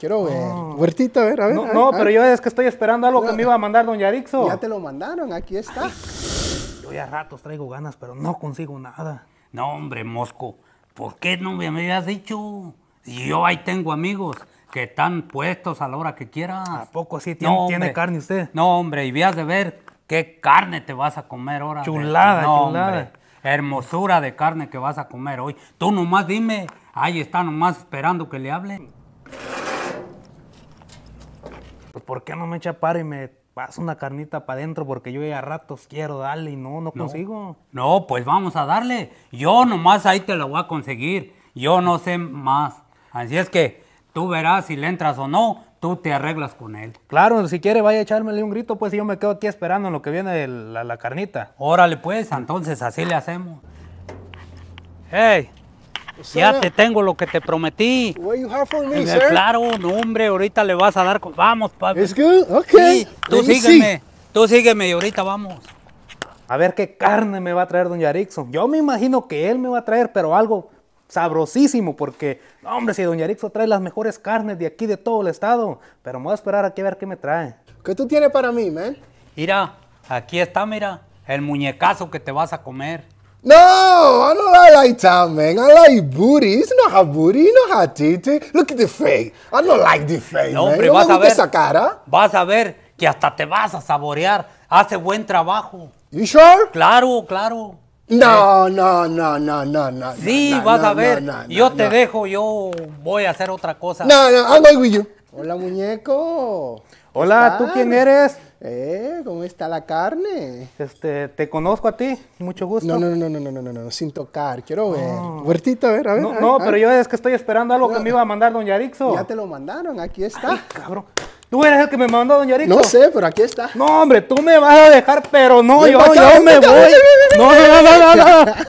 Quiero ver. Huertita, a ver, a ver. No, pero yo es que estoy esperando algo que me iba a mandar don Yarixo. Ya te lo mandaron, aquí está. yo ya ratos traigo ganas, pero no consigo nada. No, hombre, Mosco, ¿por qué no me habías dicho? Y yo ahí tengo amigos que están puestos a la hora que quieras. ¿A poco sí tiene, carne usted? No, hombre, y vías de ver qué carne te vas a comer ahora. Chulada, chulada. hermosura de carne que vas a comer hoy. Tú nomás dime, ahí está nomás esperando que le hable. Pues, ¿por qué no me echa para y me pasa una carnita para adentro? Porque yo ya a ratos quiero darle y no, no, consigo. No, pues vamos a darle. Yo nomás ahí te lo voy a conseguir. Yo no sé más. Así es que tú verás si le entras o no, tú te arreglas con él. Claro, si quiere vaya a echármele un grito, pues yo me quedo aquí esperando en lo que viene de la, la carnita. Órale pues, entonces así le hacemos. ¡Hey! Ya te tengo lo que te prometí. me, eh, Claro, hombre, ahorita le vas a dar. Vamos, papi. ¿Es good? Okay. tú sígueme. Tú sígueme y ahorita vamos. A ver qué carne me va a traer doña Erickson. Yo me imagino que él me va a traer, pero algo sabrosísimo, porque, hombre, si doña Erickson trae las mejores carnes de aquí, de todo el estado, pero me voy a esperar aquí a ver qué me trae. ¿Qué tú tienes para mí, man? Mira, aquí está, mira, el muñecazo que te vas a comer. No, no like Tom man. I like booty. No not her booty. You know her eh? Look at the face. I don't like the face, no, Hombre, vas a ver, esa cara. Vas a ver que hasta te vas a saborear. Hace buen trabajo. You sure? Claro, claro. No, eh, no, no, no, no, no. Sí, vas a ver. yo te dejo, yo voy a hacer otra cosa. No, no, I'm going with you. Hola, muñeco. Hola, ¿tú quién eres? Eh, ¿cómo está la carne? Este, te conozco a ti, mucho gusto. No, no, no, no, no, no, no, no, sin tocar, quiero ver. Huertita, a ver, a ver. No, pero yo es que estoy esperando algo que me iba a mandar don Yarixo. Ya te lo mandaron, aquí está. Ay, cabrón. Tú eres el que me mandó don Yarixo. No sé, pero aquí está. No, hombre, tú me vas a dejar, pero no, yo, yo, me voy. No, no, no, no, no.